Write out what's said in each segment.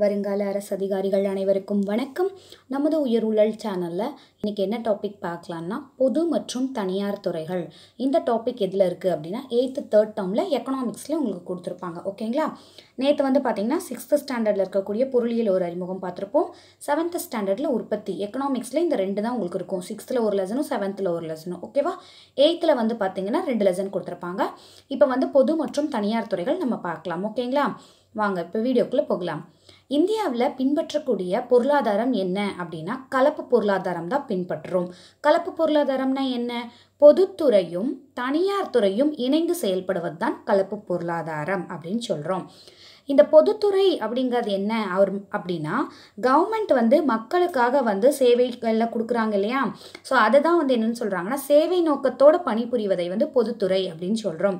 வருங்கால அரசு அதிகாரிகள் அனைவருக்கும் வணக்கம் நமது உயர் உழல் சேனலில் இன்றைக்கி என்ன டாபிக் பார்க்கலான்னா பொது மற்றும் தனியார் துறைகள் இந்த டாபிக் எதில் இருக்குது அப்படின்னா எயித்து தேர்ட் டேர்மில் எக்கனாமிக்ஸில் உங்களுக்கு கொடுத்துருப்பாங்க ஓகேங்களா நேற்று வந்து பார்த்திங்கன்னா சிக்ஸ்த்து ஸ்டாண்டர்டில் இருக்கக்கூடிய பொருளியல் ஒரு அறிமுகம் பார்த்துருப்போம் செவன்த்து ஸ்டாண்டர்டில் உற்பத்தி எக்கனாமிக்ஸில் இந்த ரெண்டு தான் உங்களுக்கு இருக்கும் சிக்ஸ்த்தில் ஒரு லெசனும் செவன்த்தில் ஒரு லெசனும் ஓகேவா எயித்தில் வந்து பார்த்திங்கன்னா ரெண்டு லெசன் கொடுத்துருப்பாங்க இப்போ வந்து பொது மற்றும் தனியார் துறைகள் நம்ம பார்க்கலாம் ஓகேங்களா வாங்க இப்போ வீடியோக்குள்ளே போகலாம் இந்தியாவில் பின்பற்றக்கூடிய பொருளாதாரம் என்ன அப்படின்னா கலப்பு பொருளாதாரம் தான் பின்பற்றுறோம் கலப்பு பொருளாதாரம்னா என்ன பொதுத்துறையும் தனியார் துறையும் இணைந்து செயல்படுவது தான் கலப்பு பொருளாதாரம் அப்படின்னு சொல்கிறோம் இந்த பொதுத்துறை அப்படிங்கிறது என்ன அவர் அப்படின்னா கவர்மெண்ட் வந்து மக்களுக்காக வந்து சேவைகளில் கொடுக்குறாங்க இல்லையா ஸோ அதை தான் வந்து என்னென்னு சொல்கிறாங்கன்னா சேவை நோக்கத்தோட பணிபுரிவதை வந்து பொதுத்துறை அப்படின்னு சொல்கிறோம்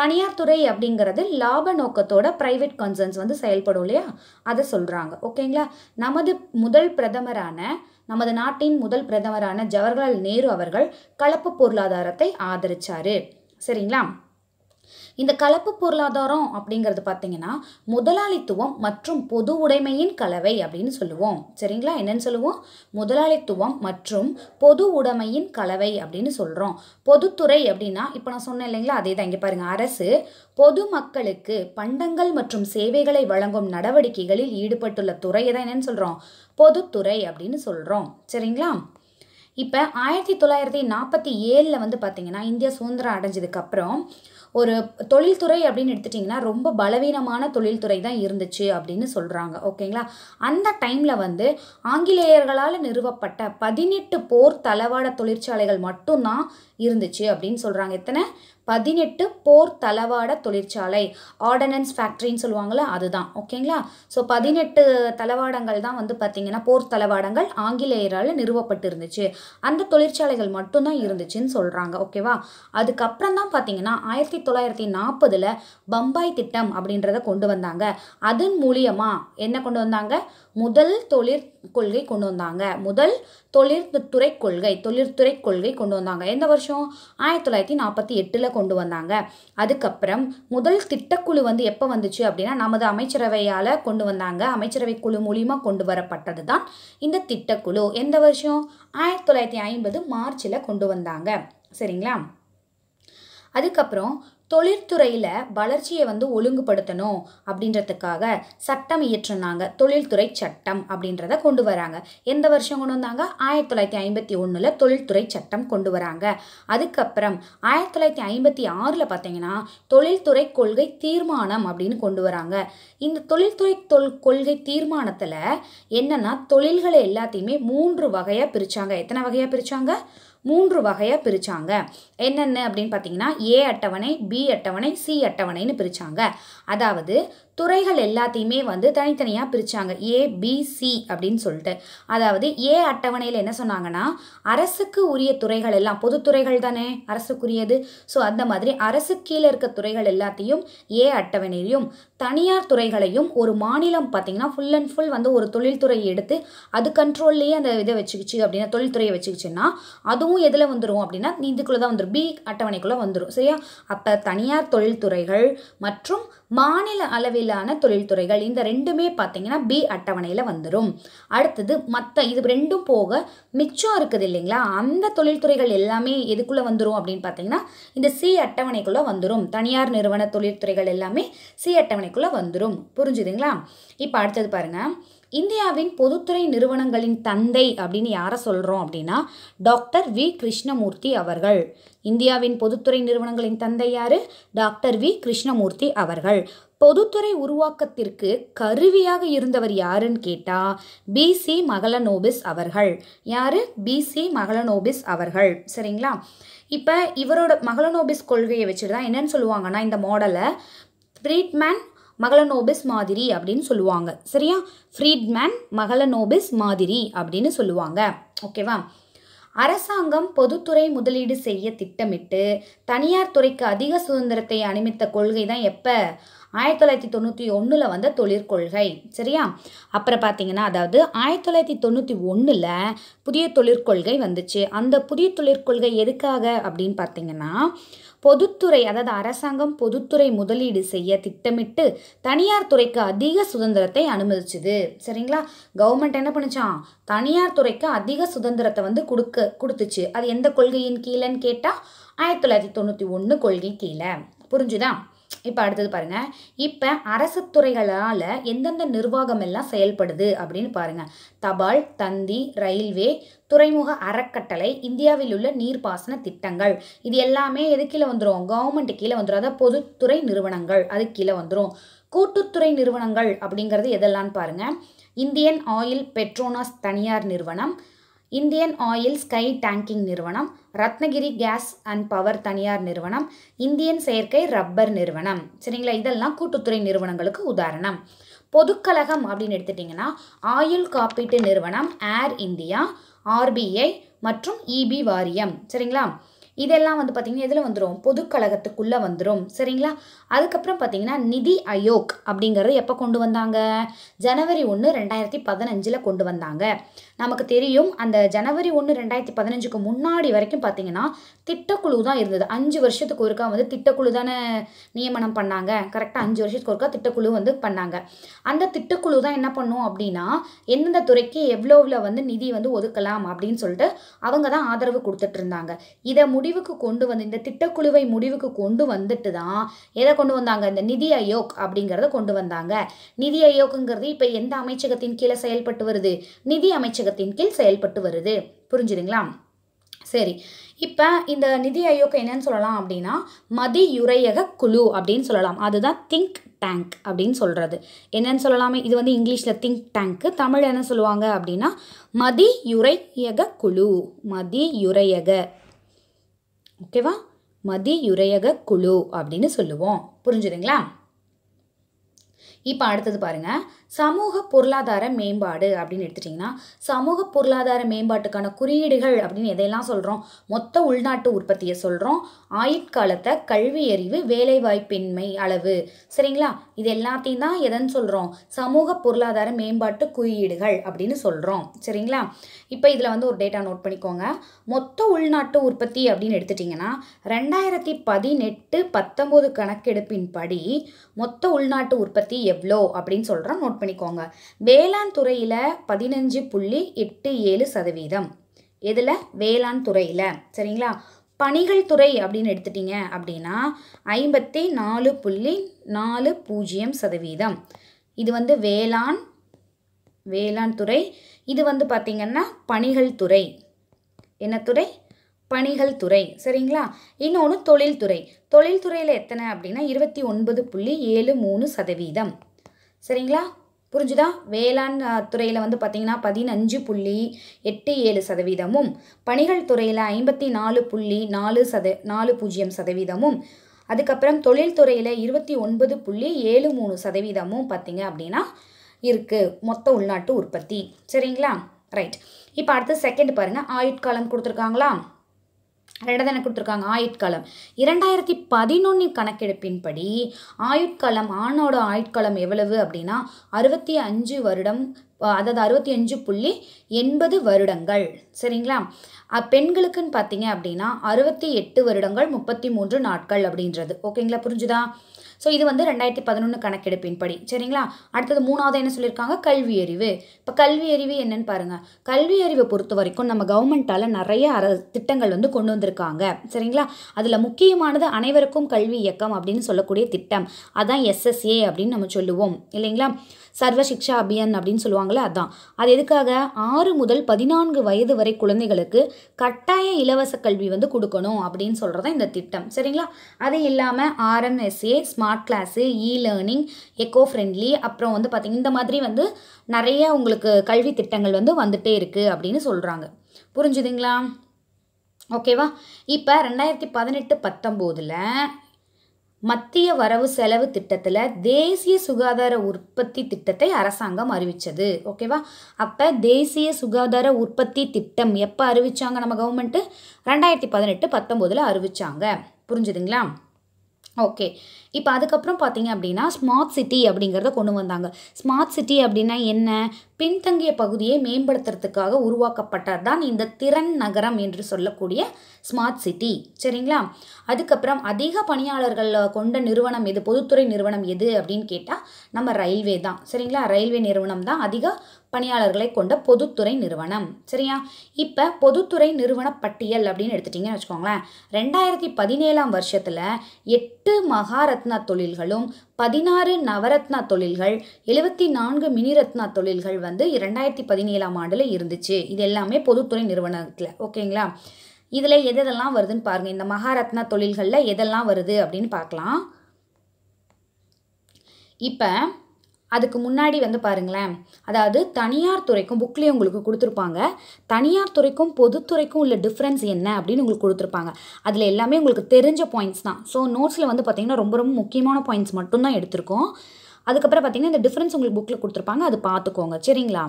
தனியார் துறை அப்படிங்கிறது லாப நோக்கத்தோட ப்ரைவேட் கன்சர்ன்ஸ் வந்து செயல்படும் இல்லையா அதை சொல்கிறாங்க ஓகேங்களா நமது முதல் பிரதமரான நமது நாட்டின் முதல் பிரதமரான ஜவஹர்லால் நேரு அவர்கள் கலப்பு பொருளாதாரத்தை ஆதரிச்சாரு சரிங்களா இந்த கலப்பு பொருளாதாரம் அப்படிங்கிறது பார்த்தீங்கன்னா முதலாளித்துவம் மற்றும் பொது உடைமையின் கலவை அப்படின்னு சொல்லுவோம் சரிங்களா என்னன்னு சொல்லுவோம் முதலாளித்துவம் மற்றும் பொது உடைமையின் கலவை அப்படின்னு சொல்கிறோம் பொதுத்துறை அப்படின்னா இப்போ நான் சொன்னேன் இல்லைங்களா அதே தான் இங்கே பாருங்கள் அரசு பொது மக்களுக்கு பண்டங்கள் மற்றும் சேவைகளை வழங்கும் நடவடிக்கைகளில் ஈடுபட்டுள்ள துறையை தான் என்னன்னு சொல்கிறோம் பொதுத்துறை அப்படின்னு சொல்கிறோம் சரிங்களா இப்போ ஆயிரத்தி தொள்ளாயிரத்தி நாற்பத்தி ஏழில் வந்து பார்த்திங்கன்னா இந்தியா சுதந்திரம் அடைஞ்சதுக்கப்புறம் ஒரு தொழில்துறை அப்படின்னு எடுத்துட்டிங்கன்னா ரொம்ப பலவீனமான தொழில்துறை தான் இருந்துச்சு அப்படின்னு சொல்கிறாங்க ஓகேங்களா அந்த டைமில் வந்து ஆங்கிலேயர்களால் நிறுவப்பட்ட பதினெட்டு போர் தளவாட தொழிற்சாலைகள் மட்டும்தான் இருந்துச்சு அப்படின்னு சொல்கிறாங்க எத்தனை பதினெட்டு போர் தளவாட தொழிற்சாலை ஆர்டனன்ஸ் ஃபேக்ட்ரின்னு சொல்லுவாங்களே அதுதான் ஓகேங்களா ஸோ பதினெட்டு தளவாடங்கள் தான் வந்து பார்த்திங்கன்னா போர் தளவாடங்கள் ஆங்கிலேயரால் நிறுவப்பட்டு இருந்துச்சு அந்த தொழிற்சாலைகள் மட்டும்தான் இருந்துச்சுன்னு சொல்கிறாங்க ஓகேவா அதுக்கப்புறம் தான் பார்த்தீங்கன்னா ஆயிரத்தி தொள்ளாயிரத்தி நாற்பதில் பம்பாய் திட்டம் அப்படின்றத கொண்டு வந்தாங்க அதன் மூலியமாக என்ன கொண்டு வந்தாங்க முதல் தொழிற்கொள்கை கொண்டு வந்தாங்க முதல் தொழிற்துறை கொள்கை தொழிற்துறை கொள்கை கொண்டு வந்தாங்க எந்த வருஷம் ஆயிரத்தி தொள்ளாயிரத்தி நாற்பத்தி எட்டில் கொண்டு வந்தாங்க அதுக்கப்புறம் முதல் திட்டக்குழு வந்து எப்போ வந்துச்சு அப்படின்னா நமது அமைச்சரவையால் கொண்டு வந்தாங்க அமைச்சரவை குழு மூலிமா கொண்டு வரப்பட்டது தான் இந்த திட்டக்குழு எந்த வருஷம் ஆயிரத்தி தொள்ளாயிரத்தி ஐம்பது மார்ச்சில் கொண்டு வந்தாங்க சரிங்களா அதுக்கப்புறம் தொழில்துறையில் வளர்ச்சியை வந்து ஒழுங்குபடுத்தணும் அப்படின்றதுக்காக சட்டம் இயற்றினாங்க தொழில்துறை சட்டம் அப்படின்றத கொண்டு வராங்க எந்த வருஷம் கொண்டு வந்தாங்க ஆயிரத்தி தொள்ளாயிரத்தி ஐம்பத்தி ஒன்றில் தொழில்துறை சட்டம் கொண்டு வராங்க அதுக்கப்புறம் ஆயிரத்தி தொள்ளாயிரத்தி ஐம்பத்தி ஆறில் பார்த்தீங்கன்னா தொழில்துறை கொள்கை தீர்மானம் அப்படின்னு கொண்டு வராங்க இந்த தொழில்துறை தொல் கொள்கை தீர்மானத்தில் என்னென்னா தொழில்களை எல்லாத்தையுமே மூன்று வகையாக பிரித்தாங்க எத்தனை வகையாக பிரித்தாங்க மூன்று வகையாக பிரித்தாங்க என்னென்ன அப்படின்னு பார்த்தீங்கன்னா ஏ அட்டவணை பி அட்டவணை சி அட்டவணைன்னு பிரித்தாங்க அதாவது துறைகள் எல்லாத்தையுமே வந்து தனித்தனியாக பிரித்தாங்க ஏபிசி அப்படின்னு சொல்லிட்டு அதாவது ஏ அட்டவணையில் என்ன சொன்னாங்கன்னா அரசுக்கு உரிய துறைகள் எல்லாம் பொதுத்துறைகள் தானே அரசுக்குரியது ஸோ அந்த மாதிரி அரசு கீழே இருக்க துறைகள் எல்லாத்தையும் ஏ அட்டவணையிலையும் தனியார் துறைகளையும் ஒரு மாநிலம் பார்த்திங்கன்னா ஃபுல் அண்ட் ஃபுல் வந்து ஒரு தொழில்துறை எடுத்து அது கண்ட்ரோல்லையே அந்த இதை வச்சுக்கிச்சு அப்படின்னா தொழில்துறையை வச்சுக்கிச்சுன்னா அதுவும் எதில் வந்துடும் அப்படின்னா இதுக்குள்ளே தான் வந்துடும் பி அட்டவணைக்குள்ளே வந்துடும் சரியா அப்போ தனியார் தொழில்துறைகள் மற்றும் மாநில அளவிலான தொழில்துறைகள் இந்த ரெண்டுமே பார்த்தீங்கன்னா பி அட்டவணையில் வந்துடும் அடுத்தது மற்ற இது ரெண்டும் போக மிச்சம் இருக்குது இல்லைங்களா அந்த தொழில்துறைகள் எல்லாமே எதுக்குள்ளே வந்துடும் அப்படின்னு பார்த்தீங்கன்னா இந்த சி அட்டவணைக்குள்ளே வந்துடும் தனியார் நிறுவன தொழில்துறைகள் எல்லாமே சி அட்டவணைக்குள்ளே வந்துடும் புரிஞ்சுதுங்களா இப்போ அடுத்தது பாருங்கள் இந்தியாவின் பொதுத்துறை நிறுவனங்களின் தந்தை அப்படின்னு யாரை சொல்கிறோம் அப்படின்னா டாக்டர் வி கிருஷ்ணமூர்த்தி அவர்கள் இந்தியாவின் பொதுத்துறை நிறுவனங்களின் தந்தை யார் டாக்டர் வி கிருஷ்ணமூர்த்தி அவர்கள் பொதுத்துறை உருவாக்கத்திற்கு கருவியாக இருந்தவர் யாருன்னு கேட்டால் பிசி மகளநோபிஸ் அவர்கள் யார் பிசி மகளநோபிஸ் அவர்கள் சரிங்களா இப்போ இவரோட மகளநோபிஸ் கொள்கையை வச்சுட்டு தான் என்னென்னு சொல்லுவாங்கன்னா இந்த மாடலை ட்ரீட்மெண்ட் மகளனோபிஸ் மாதிரி அப்படின்னு சொல்லுவாங்க சரியா ஃப்ரீட்மேன் மகளனோபிஸ் மாதிரி அப்படின்னு சொல்லுவாங்க ஓகேவா அரசாங்கம் பொதுத்துறை முதலீடு செய்ய திட்டமிட்டு தனியார் துறைக்கு அதிக சுதந்திரத்தை அனுமித்த கொள்கை தான் எப்போ ஆயிரத்தி தொள்ளாயிரத்தி தொண்ணூற்றி ஒன்றில் வந்த தொழிற்கொள்கை சரியா அப்புறம் பார்த்தீங்கன்னா அதாவது ஆயிரத்தி தொள்ளாயிரத்தி தொண்ணூற்றி ஒன்றில் புதிய தொழிற்கொள்கை வந்துச்சு அந்த புதிய தொழிற்கொள்கை எதுக்காக அப்படின்னு பார்த்தீங்கன்னா பொதுத்துறை அதாவது அரசாங்கம் பொதுத்துறை முதலீடு செய்ய திட்டமிட்டு தனியார் துறைக்கு அதிக சுதந்திரத்தை அனுமதிச்சுது சரிங்களா கவர்மெண்ட் என்ன பண்ணுச்சா தனியார் துறைக்கு அதிக சுதந்திரத்தை வந்து கொடுக்க கொடுத்துச்சு அது எந்த கொள்கையின் கீழேன்னு கேட்டால் ஆயிரத்தி தொள்ளாயிரத்தி தொண்ணூற்றி ஒன்று கொள்கை கீழே புரிஞ்சுதான் இப்போ அடுத்தது பாருங்கள் இப்போ அரசு துறைகளால் எந்தெந்த நிர்வாகம் எல்லாம் செயல்படுது அப்படின்னு பாருங்கள் தபால் தந்தி ரயில்வே துறைமுக அறக்கட்டளை இந்தியாவில் உள்ள நீர்ப்பாசன திட்டங்கள் இது எல்லாமே எது கீழே வந்துடும் கவர்மெண்ட் கீழே வந்துடும் அதாவது பொதுத்துறை நிறுவனங்கள் அது கீழே வந்துடும் கூட்டுத்துறை நிறுவனங்கள் அப்படிங்கிறது எதெல்லாம்னு பாருங்கள் இந்தியன் ஆயில் பெட்ரோனாஸ் தனியார் நிறுவனம் இந்தியன் ஆயில் ஸ்கை டேங்கிங் நிறுவனம் ரத்னகிரி கேஸ் அண்ட் பவர் தனியார் நிறுவனம் இந்தியன் செயற்கை ரப்பர் நிறுவனம் சரிங்களா இதெல்லாம் கூட்டுத்துறை நிறுவனங்களுக்கு உதாரணம் பொதுக்கழகம் அப்படின்னு எடுத்துட்டிங்கன்னா ஆயுள் காப்பீட்டு நிறுவனம் ஏர் இந்தியா ஆர்பிஐ மற்றும் இபி e வாரியம் சரிங்களா இதெல்லாம் வந்து பார்த்திங்கன்னா எதில் வந்துடும் பொதுக்கழகத்துக்குள்ளே வந்துடும் சரிங்களா அதுக்கப்புறம் பார்த்திங்கன்னா நிதி அயோக் அப்படிங்கிறது எப்போ கொண்டு வந்தாங்க ஜனவரி ஒன்று ரெண்டாயிரத்தி பதினஞ்சில் கொண்டு வந்தாங்க நமக்கு தெரியும் அந்த ஜனவரி ஒன்று ரெண்டாயிரத்தி பதினஞ்சுக்கு முன்னாடி வரைக்கும் பார்த்திங்கன்னா திட்டக்குழு தான் இருந்தது அஞ்சு வருஷத்துக்கு ஒருக்கா வந்து திட்டக்குழு தானே நியமனம் பண்ணாங்க கரெக்டாக அஞ்சு வருஷத்துக்கு ஒருக்கா திட்டக்குழு வந்து பண்ணாங்க அந்த திட்டக்குழு தான் என்ன பண்ணும் அப்படின்னா எந்தெந்த துறைக்கு எவ்வளோவில் வந்து நிதி வந்து ஒதுக்கலாம் அப்படின்னு சொல்லிட்டு அவங்க தான் ஆதரவு கொடுத்துட்டு இருந்தாங்க இதை முடிவுக்கு கொண்டு வந்து இந்த திட்டக்குழுவை முடிவுக்கு கொண்டு வந்துட்டு தான் எதை கொண்டு வந்தாங்க இந்த நிதி ஆயோக் அப்படிங்கிறத கொண்டு வந்தாங்க நிதி ஆயோக்குங்கிறது இப்போ எந்த அமைச்சகத்தின் கீழே செயல்பட்டு வருது நிதி அமைச்சகத்தின் கீழ் செயல்பட்டு வருது புரிஞ்சுதுங்களா சரி இப்போ இந்த நிதி ஆயோக் என்னன்னு சொல்லலாம் அப்படின்னா மதியுரையக குழு அப்படின்னு சொல்லலாம் அதுதான் திங்க் டேங்க் அப்படின்னு சொல்கிறது என்னன்னு சொல்லலாமே இது வந்து இங்கிலீஷில் திங்க் டேங்க்கு தமிழ் என்ன சொல்லுவாங்க அப்படின்னா மதியுரையக குழு மதியுரையக ஓகேவா மதியுரையக குழு அப்படின்னு சொல்லுவோம் புரிஞ்சுதுங்களா இப்போ அடுத்தது பாருங்கள் சமூக பொருளாதார மேம்பாடு அப்படின்னு எடுத்துட்டிங்கன்னா சமூக பொருளாதார மேம்பாட்டுக்கான குறியீடுகள் அப்படின்னு எதையெல்லாம் சொல்கிறோம் மொத்த உள்நாட்டு உற்பத்தியை சொல்கிறோம் ஆயுட்காலத்தை கல்வி அறிவு வேலைவாய்ப்பின்மை அளவு சரிங்களா இது எல்லாத்தையும் தான் எதன்னு சொல்கிறோம் சமூக பொருளாதார மேம்பாட்டு குறியீடுகள் அப்படின்னு சொல்கிறோம் சரிங்களா இப்போ இதில் வந்து ஒரு டேட்டா நோட் பண்ணிக்கோங்க மொத்த உள்நாட்டு உற்பத்தி அப்படின்னு எடுத்துட்டிங்கன்னா ரெண்டாயிரத்தி பதினெட்டு பத்தொம்போது கணக்கெடுப்பின் படி மொத்த உள்நாட்டு உற்பத்தி எவ்வளோ அப்படின்னு சொல்கிறோம் நோட் பண்ணிக்கோங்க வேளாண் துறையில் பதினஞ்சு புள்ளி எட்டு ஏழு சதவீதம் எதில் வேளாண் துறையில் சரிங்களா பணிகள் துறை அப்படின்னு எடுத்துட்டிங்க அப்படின்னா ஐம்பத்தி நாலு புள்ளி நாலு பூஜ்ஜியம் சதவீதம் இது வந்து வேளாண் வேளாண் துறை இது வந்து பார்த்திங்கன்னா பணிகள் துறை என்ன துறை பணிகள் துறை சரிங்களா இன்னொன்று தொழில்துறை தொழில்துறையில் எத்தனை அப்படின்னா இருபத்தி ஒன்பது புள்ளி ஏழு மூணு சதவீதம் சரிங்களா புரிஞ்சுதா வேளாண் துறையில் வந்து பார்த்திங்கன்னா பதினஞ்சு புள்ளி எட்டு ஏழு சதவீதமும் பணிகள் துறையில் ஐம்பத்தி நாலு புள்ளி நாலு சத நாலு பூஜ்ஜியம் சதவீதமும் அதுக்கப்புறம் தொழில்துறையில் இருபத்தி ஒன்பது புள்ளி ஏழு மூணு சதவீதமும் பார்த்திங்க அப்படின்னா இருக்குது மொத்த உள்நாட்டு உற்பத்தி சரிங்களா ரைட் இப்போ அடுத்து செகண்ட் பாருங்கள் ஆயுட்காலம் கொடுத்துருக்காங்களா ரெண்டாவது கொடுத்துருக்காங்க ஆயுட்காலம் இரண்டாயிரத்தி பதினொன்று கணக்கெடுப்பின்படி ஆயுட்காலம் ஆணோட ஆயுட்காலம் எவ்வளவு அப்படின்னா அறுபத்தி அஞ்சு வருடம் அதாவது அறுபத்தி அஞ்சு புள்ளி எண்பது வருடங்கள் சரிங்களா பெண்களுக்குன்னு பார்த்தீங்க அப்படின்னா அறுபத்தி எட்டு வருடங்கள் முப்பத்தி மூன்று நாட்கள் அப்படின்றது ஓகேங்களா புரிஞ்சுதா ஸோ இது வந்து ரெண்டாயிரத்தி பதினொன்று கணக்கெடுப்பின்படி சரிங்களா அடுத்தது மூணாவது என்ன சொல்லியிருக்காங்க கல்வி அறிவு இப்போ கல்வி அறிவு என்னன்னு பாருங்கள் கல்வி அறிவை பொறுத்த வரைக்கும் நம்ம கவர்மெண்ட்டால் நிறைய அர திட்டங்கள் வந்து கொண்டு வந்திருக்காங்க சரிங்களா அதில் முக்கியமானது அனைவருக்கும் கல்வி இயக்கம் அப்படின்னு சொல்லக்கூடிய திட்டம் அதான் எஸ்எஸ்ஏ அப்படின்னு நம்ம சொல்லுவோம் இல்லைங்களா சர்வ சிக்ஷா அபியான் அப்படின்னு சொல்லுவாங்களே அதான் அது எதுக்காக ஆறு முதல் பதினான்கு வயது வரை குழந்தைகளுக்கு கட்டாய இலவச கல்வி வந்து கொடுக்கணும் அப்படின்னு சொல்கிறது இந்த திட்டம் சரிங்களா அது இல்லாமல் RMSA smart class e learning eco friendly அப்புறம் வந்து பார்த்திங்க இந்த மாதிரி வந்து நிறைய உங்களுக்கு கல்வி திட்டங்கள் வந்து வந்துகிட்டே இருக்குது அப்படின்னு சொல்கிறாங்க புரிஞ்சுதுங்களா ஓகேவா இப்போ ரெண்டாயிரத்தி பதினெட்டு பத்தொம்போதில் மத்திய வரவு செலவு திட்டத்தில் தேசிய சுகாதார உற்பத்தி திட்டத்தை அரசாங்கம் அறிவித்தது ஓகேவா அப்போ தேசிய சுகாதார உற்பத்தி திட்டம் எப்போ அறிவித்தாங்க நம்ம கவர்மெண்ட்டு ரெண்டாயிரத்தி பதினெட்டு பத்தொம்போதில் அறிவித்தாங்க புரிஞ்சுதுங்களா ஓகே இப்போ அதுக்கப்புறம் பார்த்தீங்க அப்படின்னா ஸ்மார்ட் சிட்டி அப்படிங்கிறத கொண்டு வந்தாங்க ஸ்மார்ட் சிட்டி அப்படின்னா என்ன பின்தங்கிய பகுதியை மேம்படுத்துறதுக்காக உருவாக்கப்பட்டது தான் இந்த திறன் நகரம் என்று சொல்லக்கூடிய ஸ்மார்ட் சிட்டி சரிங்களா அதுக்கப்புறம் அதிக பணியாளர்கள் கொண்ட நிறுவனம் எது பொதுத்துறை நிறுவனம் எது அப்படின்னு கேட்டால் நம்ம ரயில்வே தான் சரிங்களா ரயில்வே நிறுவனம் தான் அதிக பணியாளர்களை கொண்ட பொதுத்துறை நிறுவனம் சரியா இப்போ பொதுத்துறை நிறுவன பட்டியல் அப்படின்னு எடுத்துட்டிங்கன்னு வச்சுக்கோங்களேன் ரெண்டாயிரத்தி பதினேழாம் வருஷத்தில் எட்டு மகாரத் ரத்னா தொழில்களும் பதினாறு நவரத்னா தொழில்கள் எழுபத்தி நான்கு மினி ரத்னா தொழில்கள் வந்து ரெண்டாயிரத்தி பதினேழாம் ஆண்டில் இருந்துச்சு இது எல்லாமே பொதுத்துறை நிறுவனத்தில் ஓகேங்களா இதில் எதெல்லாம் வருதுன்னு பாருங்கள் இந்த மகாரத்னா தொழில்களில் எதெல்லாம் வருது அப்படின்னு பார்க்கலாம் இப்போ அதுக்கு முன்னாடி வந்து பாருங்களேன் அதாவது தனியார் துறைக்கும் புக்லேயே உங்களுக்கு கொடுத்துருப்பாங்க தனியார் துறைக்கும் பொதுத்துறைக்கும் உள்ள டிஃப்ரென்ஸ் என்ன அப்படின்னு உங்களுக்கு கொடுத்துருப்பாங்க அதில் எல்லாமே உங்களுக்கு தெரிஞ்ச பாயிண்ட்ஸ் தான் ஸோ நோட்ஸில் வந்து பார்த்திங்கன்னா ரொம்ப ரொம்ப முக்கியமான பாயிண்ட்ஸ் மட்டும்தான் எடுத்திருக்கோம் அதுக்கப்புறம் பார்த்தீங்கன்னா இந்த டிஃப்ரென்ஸ் உங்களுக்கு புக்கில் கொடுத்துருப்பாங்க அது பார்த்துக்கோங்க சரிங்களா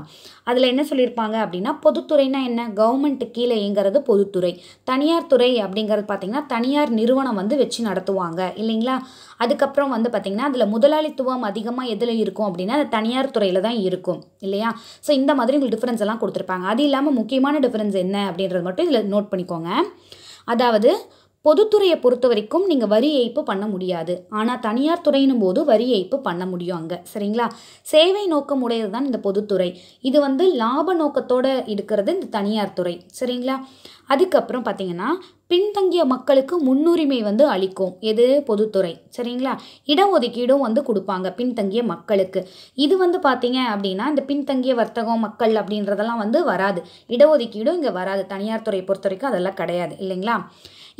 அதில் என்ன சொல்லியிருப்பாங்க அப்படின்னா பொதுத்துறைனா என்ன கவர்மெண்ட் கீழே இயங்குறது பொதுத்துறை தனியார் துறை அப்படிங்கிறது பார்த்தீங்கன்னா தனியார் நிறுவனம் வந்து வச்சு நடத்துவாங்க இல்லைங்களா அதுக்கப்புறம் வந்து பார்த்தீங்கன்னா அதில் முதலாளித்துவம் அதிகமாக எதில் இருக்கும் அப்படின்னா அது தனியார் துறையில் தான் இருக்கும் இல்லையா ஸோ இந்த மாதிரி உங்களுக்கு டிஃப்ரென்ஸ் எல்லாம் கொடுத்துருப்பாங்க அது இல்லாமல் முக்கியமான டிஃப்ரென்ஸ் என்ன அப்படின்றது மட்டும் இதில் நோட் பண்ணிக்கோங்க அதாவது பொதுத்துறையை பொறுத்த வரைக்கும் நீங்கள் வரி ஏய்ப்பு பண்ண முடியாது ஆனால் தனியார் துறையினும் போது வரி ஏய்ப்பு பண்ண முடியும் அங்கே சரிங்களா சேவை நோக்கம் உடையது தான் இந்த பொதுத்துறை இது வந்து லாப நோக்கத்தோடு இருக்கிறது இந்த தனியார் துறை சரிங்களா அதுக்கப்புறம் பார்த்தீங்கன்னா பின்தங்கிய மக்களுக்கு முன்னுரிமை வந்து அளிக்கும் எது பொதுத்துறை சரிங்களா இடஒதுக்கீடும் வந்து கொடுப்பாங்க பின்தங்கிய மக்களுக்கு இது வந்து பார்த்தீங்க அப்படின்னா இந்த பின்தங்கிய வர்த்தகம் மக்கள் அப்படின்றதெல்லாம் வந்து வராது இடஒதுக்கீடும் இங்கே வராது தனியார் துறையை பொறுத்த வரைக்கும் அதெல்லாம் கிடையாது இல்லைங்களா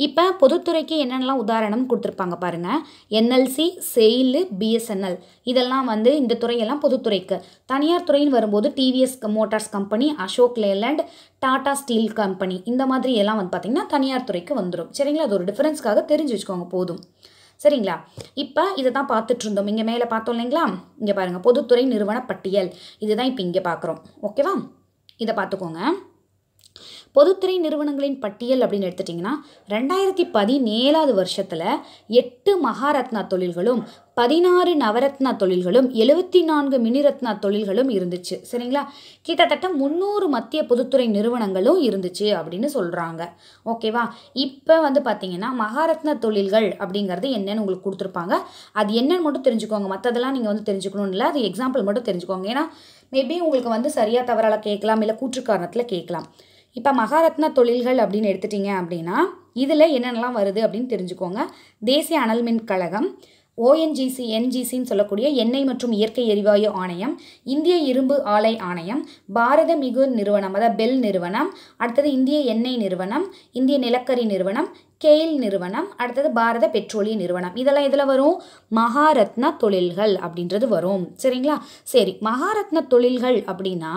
இப்போ பொதுத்துறைக்கு என்னென்னலாம் உதாரணம் கொடுத்துருப்பாங்க பாருங்கள் என்எல்சி செயலு பிஎஸ்என்எல் இதெல்லாம் வந்து இந்த துறையெல்லாம் பொதுத்துறைக்கு தனியார் துறைன்னு வரும்போது TVS motors company Ashok Leyland Tata steel company இந்த மாதிரி எல்லாம் வந்து பார்த்திங்கன்னா தனியார் துறைக்கு வந்துடும் சரிங்களா அது ஒரு டிஃப்ரென்ஸ்க்காக தெரிஞ்சு வச்சுக்கோங்க போதும் சரிங்களா இப்போ இதை தான் பார்த்துட்டு இருந்தோம் இங்கே மேலே பார்த்தோம் இல்லைங்களா இங்கே பாருங்கள் பொதுத்துறை நிறுவன பட்டியல் இதுதான் இப்போ இங்கே பார்க்குறோம் ஓகேவா இதை பார்த்துக்கோங்க பொதுத்துறை நிறுவனங்களின் பட்டியல் அப்படின்னு எடுத்துட்டிங்கன்னா ரெண்டாயிரத்தி பதினேழாவது வருஷத்தில் எட்டு மகாரத்னா தொழில்களும் பதினாறு நவரத்னா தொழில்களும் எழுபத்தி நான்கு மினிரத்னா தொழில்களும் இருந்துச்சு சரிங்களா கிட்டத்தட்ட முந்நூறு மத்திய பொதுத்துறை நிறுவனங்களும் இருந்துச்சு அப்படின்னு சொல்கிறாங்க ஓகேவா இப்போ வந்து பார்த்தீங்கன்னா மகாரத்னா தொழில்கள் அப்படிங்கிறது என்னென்னு உங்களுக்கு கொடுத்துருப்பாங்க அது என்னென்னு மட்டும் தெரிஞ்சுக்கோங்க மற்றதெல்லாம் நீங்கள் வந்து தெரிஞ்சுக்கணும்னு இல்லை அது எக்ஸாம்பிள் மட்டும் தெரிஞ்சுக்கோங்க ஏன்னா மேபி உங்களுக்கு வந்து சரியாக தவறால் கேட்கலாம் இல்லை கூற்று காரணத்தில் கேட்கலாம் இப்போ மகாரத்ன தொழில்கள் அப்படின்னு எடுத்துட்டீங்க அப்படின்னா இதில் என்னென்னலாம் வருது அப்படின்னு தெரிஞ்சுக்கோங்க தேசிய அனல் மின் கழகம் ஓஎன்ஜிசி என்ஜிசின்னு சொல்லக்கூடிய எண்ணெய் மற்றும் இயற்கை எரிவாயு ஆணையம் இந்திய இரும்பு ஆலை ஆணையம் பாரத மிகு நிறுவனம் அதாவது பெல் நிறுவனம் அடுத்தது இந்திய எண்ணெய் நிறுவனம் இந்திய நிலக்கரி நிறுவனம் கெயில் நிறுவனம் அடுத்தது பாரத பெட்ரோலிய நிறுவனம் இதெல்லாம் இதில் வரும் மகாரத்ன தொழில்கள் அப்படின்றது வரும் சரிங்களா சரி மகாரத்ன தொழில்கள் அப்படின்னா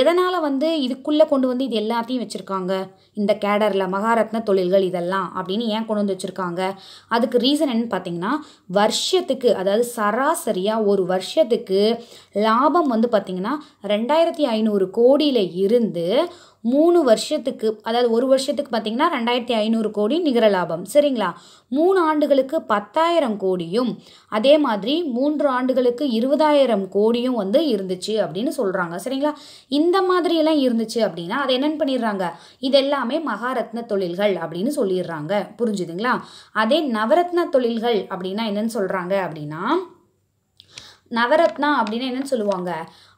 எதனால் வந்து இதுக்குள்ளே கொண்டு வந்து இது எல்லாத்தையும் வச்சுருக்காங்க இந்த கேடரில் மகாரத்ன தொழில்கள் இதெல்லாம் அப்படின்னு ஏன் கொண்டு வந்து வச்சுருக்காங்க அதுக்கு ரீசன் என்னன்னு பார்த்தீங்கன்னா வருஷத்துக்கு அதாவது சராசரியாக ஒரு வருஷத்துக்கு லாபம் வந்து பார்த்திங்கன்னா ரெண்டாயிரத்தி ஐநூறு கோடியில் இருந்து மூணு வருஷத்துக்கு அதாவது ஒரு வருஷத்துக்கு பார்த்தீங்கன்னா ரெண்டாயிரத்தி ஐநூறு கோடி நிகர லாபம் சரிங்களா மூணு ஆண்டுகளுக்கு பத்தாயிரம் கோடியும் அதே மாதிரி மூன்று ஆண்டுகளுக்கு இருபதாயிரம் கோடியும் வந்து இருந்துச்சு அப்படின்னு சொல்கிறாங்க சரிங்களா இந்த மாதிரியெல்லாம் இருந்துச்சு அப்படின்னா அதை என்னென்னு பண்ணிடுறாங்க இதெல்லாமே மகாரத்ன தொழில்கள் அப்படின்னு சொல்லிடுறாங்க புரிஞ்சுதுங்களா அதே நவரத்ன தொழில்கள் அப்படின்னா என்னென்னு சொல்கிறாங்க அப்படின்னா நவரத்னா அப்படின்னா என்னன்னு சொல்லுவாங்க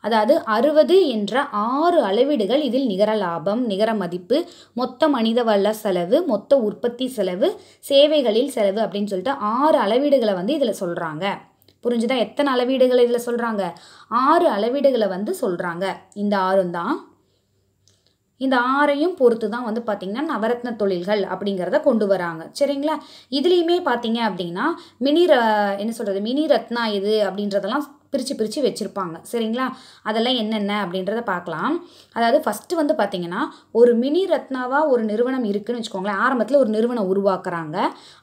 அதாவது அறுபது என்ற ஆறு அளவீடுகள் இதில் நிகர லாபம் நிகர மதிப்பு மொத்த மனித வள செலவு மொத்த உற்பத்தி செலவு சேவைகளில் செலவு அப்படின்னு சொல்லிட்டு ஆறு அளவீடுகளை வந்து இதில் சொல்கிறாங்க புரிஞ்சுதா எத்தனை அளவீடுகளை இதில் சொல்கிறாங்க ஆறு அளவீடுகளை வந்து சொல்கிறாங்க இந்த ஆறும் தான் இந்த ஆறையும் பொறுத்து தான் வந்து பார்த்திங்கன்னா நவரத்ன தொழில்கள் அப்படிங்கிறத கொண்டு வராங்க சரிங்களா இதுலேயுமே பார்த்தீங்க அப்படின்னா மினி என்ன சொல்கிறது மினி ரத்னா இது அப்படின்றதெல்லாம் பிரித்து பிரித்து வச்சுருப்பாங்க சரிங்களா அதெல்லாம் என்னென்ன அப்படின்றத பார்க்கலாம் அதாவது ஃபஸ்ட்டு வந்து பார்த்தீங்கன்னா ஒரு மினி ரத்னாவாக ஒரு நிறுவனம் இருக்குதுன்னு வச்சுக்கோங்களேன் ஆரம்பத்தில் ஒரு நிறுவனம் உருவாக்குறாங்க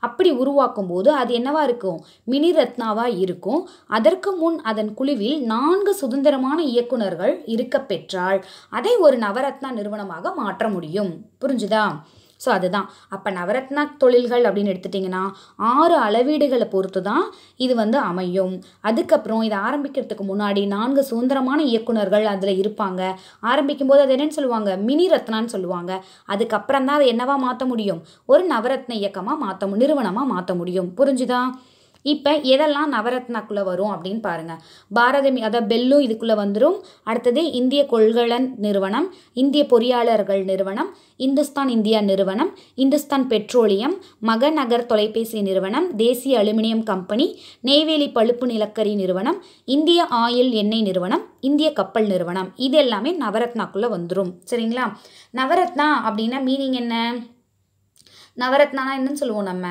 அப்படி உருவாக்கும் போது அது என்னவாக இருக்கும் மினி ரத்னாவாக இருக்கும் அதற்கு முன் அதன் குழுவில் நான்கு சுதந்திரமான இயக்குநர்கள் இருக்க பெற்றால் அதை ஒரு நவரத்னா நிறுவனமாக மாற்ற முடியும் புரிஞ்சுதா ஸோ அதுதான் அப்போ நவரத்னா தொழில்கள் அப்படின்னு எடுத்துட்டிங்கன்னா ஆறு அளவீடுகளை பொறுத்து தான் இது வந்து அமையும் அதுக்கப்புறம் இதை ஆரம்பிக்கிறதுக்கு முன்னாடி நான்கு சுதந்திரமான இயக்குநர்கள் அதில் இருப்பாங்க ஆரம்பிக்கும் போது அது என்னென்னு சொல்லுவாங்க மினி ரத்னான்னு சொல்லுவாங்க அதுக்கப்புறம் தான் அதை என்னவா மாற்ற முடியும் ஒரு நவரத்ன இயக்கமாக மாற்ற நிறுவனமாக மாற்ற முடியும் புரிஞ்சுதா இப்போ எதெல்லாம் நவரத்னாக்குள்ளே வரும் அப்படின்னு பாருங்கள் பாரதம் அதாவது பெல்லும் இதுக்குள்ளே வந்துடும் அடுத்தது இந்திய கொள்கலன் நிறுவனம் இந்திய பொறியாளர்கள் நிறுவனம் இந்துஸ்தான் இந்தியா நிறுவனம் இந்துஸ்தான் பெட்ரோலியம் மகநகர் தொலைபேசி நிறுவனம் தேசிய அலுமினியம் கம்பெனி நெய்வேலி பழுப்பு நிலக்கரி நிறுவனம் இந்திய ஆயில் எண்ணெய் நிறுவனம் இந்திய கப்பல் நிறுவனம் இது எல்லாமே நவரத்னாக்குள்ளே வந்துடும் சரிங்களா நவரத்னா அப்படின்னா மீனிங் என்ன நவரத்னா என்னன்னு சொல்லுவோம் நம்ம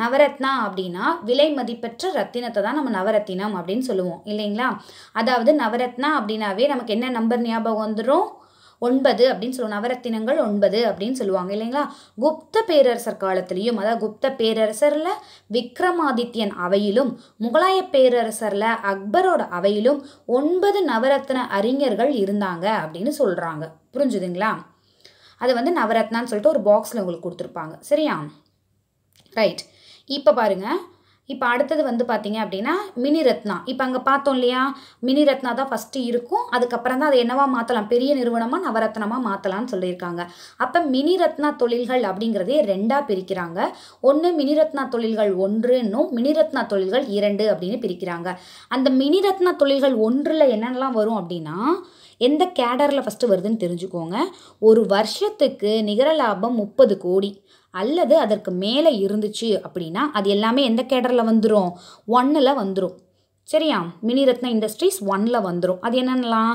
நவரத்னா அப்படின்னா விலை மதிப்பற்ற ரத்தினத்தை தான் நம்ம நவரத்தினம் அப்படின்னு சொல்லுவோம் இல்லைங்களா அதாவது நவரத்னா அப்படின்னாவே நமக்கு என்ன நம்பர் ஞாபகம் வந்துடும் ஒன்பது அப்படின்னு சொல்லுவோம் நவரத்தினங்கள் ஒன்பது அப்படின்னு சொல்லுவாங்க இல்லைங்களா குப்த பேரரசர் காலத்திலையும் அதாவது குப்த பேரரசரில் விக்ரமாதித்யன் அவையிலும் முகலாய பேரரசரில் அக்பரோட அவையிலும் ஒன்பது நவரத்ன அறிஞர்கள் இருந்தாங்க அப்படின்னு சொல்கிறாங்க புரிஞ்சுதுங்களா அது வந்து நவரத்னான்னு சொல்லிட்டு ஒரு பாக்ஸில் உங்களுக்கு கொடுத்துருப்பாங்க சரியா ரைட் இப்போ பாருங்கள் இப்போ அடுத்தது வந்து பார்த்தீங்க அப்படின்னா மினி ரத்னா இப்போ அங்கே பார்த்தோம் இல்லையா மினி ரத்னா தான் ஃபஸ்ட்டு இருக்கும் அதுக்கப்புறம் தான் அதை என்னவா மாற்றலாம் பெரிய நிறுவனமாக நவரத்னமாக மாற்றலாம்னு சொல்லியிருக்காங்க அப்போ மினி ரத்னா தொழில்கள் அப்படிங்கிறதே ரெண்டாக பிரிக்கிறாங்க ஒன்று மினி ரத்னா தொழில்கள் ஒன்றுன்னும் மினி ரத்னா தொழில்கள் இரண்டு அப்படின்னு பிரிக்கிறாங்க அந்த மினி ரத்னா தொழில்கள் ஒன்றில் என்னென்னலாம் வரும் அப்படின்னா எந்த கேடரில் ஃபஸ்ட்டு வருதுன்னு தெரிஞ்சுக்கோங்க ஒரு வருஷத்துக்கு நிகர லாபம் முப்பது கோடி அல்லது அதற்கு மேலே இருந்துச்சு அப்படின்னா அது எல்லாமே எந்த கேடரில் வந்துடும் ஒன்னில் வந்துடும் சரியா மினி ரத்ன இண்டஸ்ட்ரீஸ் ஒன்னில் வந்துடும் அது என்னென்னலாம்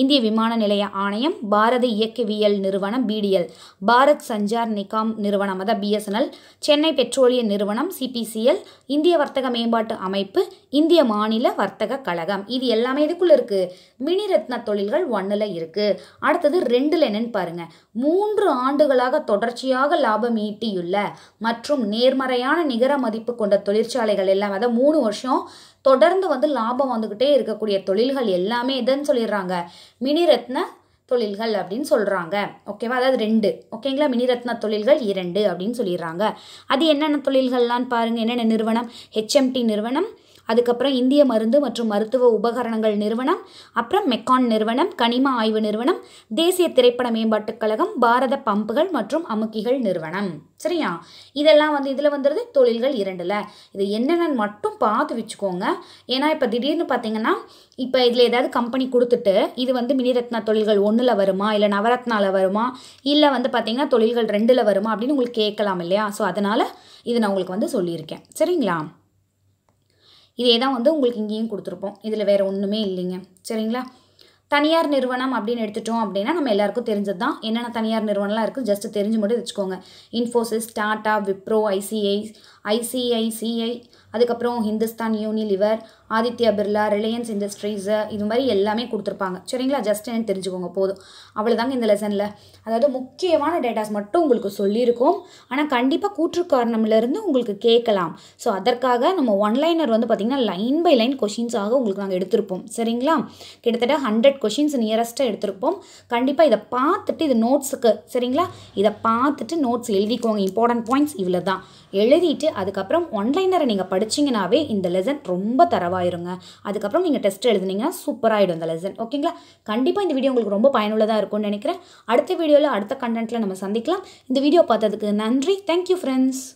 இந்திய விமான நிலைய ஆணையம் பாரத இயக்கவியல் நிறுவனம் பிடிஎல் பாரத் சஞ்சார் நிகாம் நிறுவனம் அதாவது பிஎஸ்என்எல் சென்னை பெட்ரோலிய நிறுவனம் சிபிசிஎல் இந்திய வர்த்தக மேம்பாட்டு அமைப்பு இந்திய மாநில வர்த்தக கழகம் இது எல்லாமே இதுக்குள்ளே இருக்குது மினி ரத்ன தொழில்கள் ஒன்றில் இருக்குது அடுத்தது ரெண்டில் என்னென்னு பாருங்கள் மூன்று ஆண்டுகளாக தொடர்ச்சியாக லாபம் ஈட்டியுள்ள மற்றும் நேர்மறையான நிகர மதிப்பு கொண்ட தொழிற்சாலைகள் எல்லாம் அதாவது மூணு வருஷம் தொடர்ந்து தொடர்ந்து வந்து லாபம் வந்துக்கிட்டே இருக்கக்கூடிய தொழில்கள் எல்லாமே எதுன்னு சொல்லிடுறாங்க மினிரத்ன தொழில்கள் அப்படின்னு சொல்கிறாங்க ஓகேவா அதாவது ரெண்டு ஓகேங்களா மினிரத்ன தொழில்கள் இரண்டு அப்படின்னு சொல்லிடுறாங்க அது என்னென்ன தொழில்கள்லான்னு பாருங்கள் என்னென்ன நிறுவனம் ஹெச்எம்டி நிறுவனம் அதுக்கப்புறம் இந்திய மருந்து மற்றும் மருத்துவ உபகரணங்கள் நிறுவனம் அப்புறம் மெக்கான் நிறுவனம் கனிம ஆய்வு நிறுவனம் தேசிய திரைப்பட மேம்பாட்டுக் கழகம் பாரத பம்புகள் மற்றும் அமுக்கிகள் நிறுவனம் சரியா இதெல்லாம் வந்து இதில் வந்துடுது தொழில்கள் இரண்டில் இது என்னென்னு மட்டும் பார்த்து வச்சுக்கோங்க ஏன்னா இப்போ திடீர்னு பார்த்தீங்கன்னா இப்போ இதில் ஏதாவது கம்பெனி கொடுத்துட்டு இது வந்து மினிரத்னா தொழில்கள் ஒன்றில் வருமா இல்லை நவரத்னாவில் வருமா இல்லை வந்து பார்த்தீங்கன்னா தொழில்கள் ரெண்டில் வருமா அப்படின்னு உங்களுக்கு கேட்கலாம் இல்லையா ஸோ அதனால் இது நான் உங்களுக்கு வந்து சொல்லியிருக்கேன் சரிங்களா இதே தான் வந்து உங்களுக்கு இங்கேயும் கொடுத்துருப்போம் இதில் வேறு ஒன்றுமே இல்லைங்க சரிங்களா தனியார் நிறுவனம் அப்படின்னு எடுத்துட்டோம் அப்படின்னா நம்ம எல்லாருக்கும் தெரிஞ்சது தான் என்னென்ன தனியார் நிறுவனம்லாம் இருக்குது ஜஸ்ட்டு தெரிஞ்சு மட்டும் வச்சுக்கோங்க இன்ஃபோசிஸ் டாட்டா விப்ரோ ஐசிஐ ஐசிஐசிஐ அதுக்கப்புறம் ஹிந்துஸ்தான் யூனிலிவர் ஆதித்யா பிர்லா ரிலையன்ஸ் இண்டஸ்ட்ரீஸு இது மாதிரி எல்லாமே கொடுத்துருப்பாங்க சரிங்களா ஜஸ்ட் என்ன தெரிஞ்சுக்கோங்க போதும் அவ்வளோதாங்க இந்த லெசனில் அதாவது முக்கியமான டேட்டாஸ் மட்டும் உங்களுக்கு சொல்லியிருக்கோம் ஆனால் கண்டிப்பாக கூற்று காரணம்லேருந்து உங்களுக்கு கேட்கலாம் ஸோ அதற்காக நம்ம ஒன்லைனர் வந்து பார்த்திங்கன்னா லைன் பை லைன் கொஷின்ஸாக உங்களுக்கு நாங்கள் எடுத்திருப்போம் சரிங்களா கிட்டத்தட்ட ஹண்ட்ரட் கொஷின்ஸ் நியரஸ்ட்டாக எடுத்திருப்போம் கண்டிப்பாக இதை பார்த்துட்டு இது நோட்ஸுக்கு சரிங்களா இதை பார்த்துட்டு நோட்ஸ் எழுதிக்கோங்க இம்பார்ட்டன்ட் பாயிண்ட்ஸ் இவ்வளோ தான் எழுதிட்டு அதுக்கப்புறம் ஒன்லைனரை நீங்கள் படிச்சிங்கனாவே இந்த லெசன் ரொம்ப தரவாக ஆயிருங்க அதுக்கப்புறம் நீங்கள் டெஸ்ட் எழுதுனீங்கன்னா சூப்பராகிடும் இந்த லெசன் ஓகேங்களா கண்டிப்பாக இந்த வீடியோ உங்களுக்கு ரொம்ப பயனுள்ளதாக இருக்கும்னு நினைக்கிறேன் அடுத்த வீடியோவில் அடுத்த கண்டென்ட்டில் நம்ம சந்திக்கலாம் இந்த வீடியோ பார்த்ததுக்கு நன்றி தேங்க்யூ ஃப்ரெண்ட்ஸ்